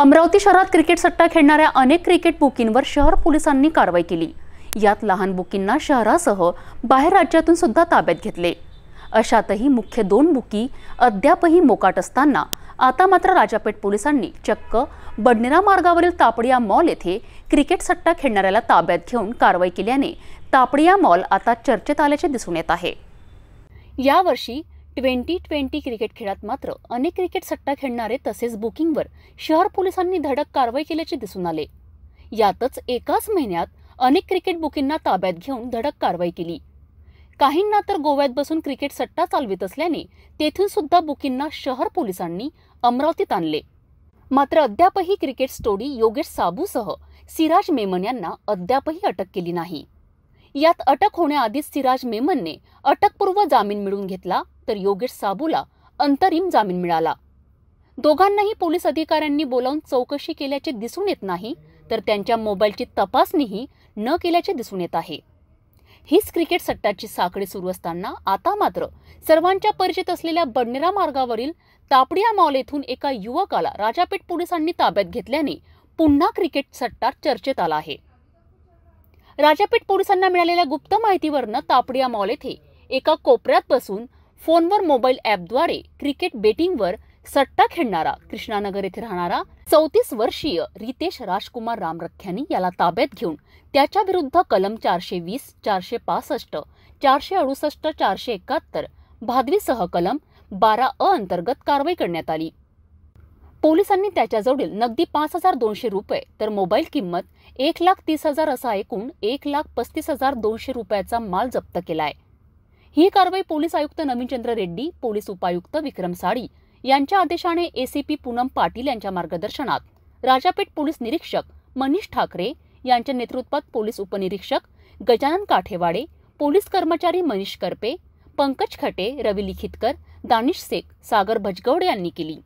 अमरावती शहरात क्रिकेट सट्टा खेळणाऱ्या अनेक क्रिकेट बुकींवर शहर पोलिसांनी कारवाई केली यात लहान बुकींना शहरासह बाहेर राज्यातून सुद्धा ताब्यात घेतले अशातही मुख्य दोन बुकी अद्यापही मोकाट असताना आता मात्र राजापेठ पोलिसांनी चक्क बडनेरा मार्गावरील तापडिया मॉल येथे क्रिकेट सट्टा खेळणाऱ्याला ताब्यात घेऊन कारवाई केल्याने तापडिया मॉल आता चर्चेत आल्याचे दिसून येत आहे यावर्षी ट्वेंटी ट्वेंटी क्रिकेट खेळात मात्र अनेक क्रिकेट सट्टा खेळणारे तसेच बुकिंगवर शहर पोलिसांनी धडक कारवाई केल्याचे दिसून आले यातच एकाच महिन्यात अनेक क्रिकेट बुकिंगना ताब्यात घेऊन धडक कारवाई केली काहींना तर गोव्यात बसून क्रिकेट सट्टा चालवित असल्याने तेथून सुद्धा बुकिंगना शहर पोलिसांनी अमरावतीत आणले मात्र अद्यापही क्रिकेट स्टोडी योगेश साबूसह सिराज मेमन यांना अद्यापही अटक केली नाही यात अटक होण्याआधीच सिराज मेमनने अटकपूर्व जामीन मिळवून घेतला तर योगेश साबूला अंतरिम जामीन मिळाला दोघांनाही पोलीस अधिकाऱ्यांनी बोलावून चौकशी केल्याचे दिसून येत नाही तर त्यांच्या मोबाईलची तपासणीही न केल्याचे दिसून येत आहे हीच क्रिकेट सट्टाची साखळी सुरू असताना आता मात्र सर्वांच्या परिचित असलेल्या बडनेरा मार्गावरील तापडिया मॉल येथून एका युवकाला राजापेठ पोलिसांनी ताब्यात घेतल्याने पुन्हा क्रिकेट सट्टा चर्चेत आला आहे राजापेठ पोलिसांना मिळालेल्या गुप्त माहितीवरनं तापडिया मॉल येथे एका कोपऱ्यात बसून फोनवर मोबाईल ॲपद्वारे क्रिकेट बेटिंगवर सट्टा खेळणारा कृष्णानगर येथे राहणारा चौतीस वर्षीय रितेश राजकुमार रामरख्यानी याला ताब्यात घेऊन त्याच्या विरुद्ध कलम चारशे वीस चारशे पासष्ट चारशे अडुसष्ट चारशे एकाहत्तर भादवीसह कलम बारा अ अंतर्गत कारवाई करण्यात आली पोलिसांनी त्याच्याजवळील नगदी पाच हजार दोनशे रुपये तर मोबाईल किंमत एक लाख तीस हजार असा ऐकून एक लाख पस्तीस हजार दोनशे रुपयाचा माल जप्त केला आहे ही कारवाई पोलीस आयुक्त नवीनचंद्र रेड्डी पोलीस उपायुक्त विक्रम साळी यांच्या आदेशाने एसीपी पूनम पाटील यांच्या मार्गदर्शनात राजापेठ पोलीस निरीक्षक मनीष ठाकरे यांच्या नेतृत्वात पोलीस उपनिरीक्षक गजानन काठेवाडे पोलीस कर्मचारी मनीष करपे पंकज खटे रवी लिखितकर दानिश शेख सागर भजगवडे यांनी केली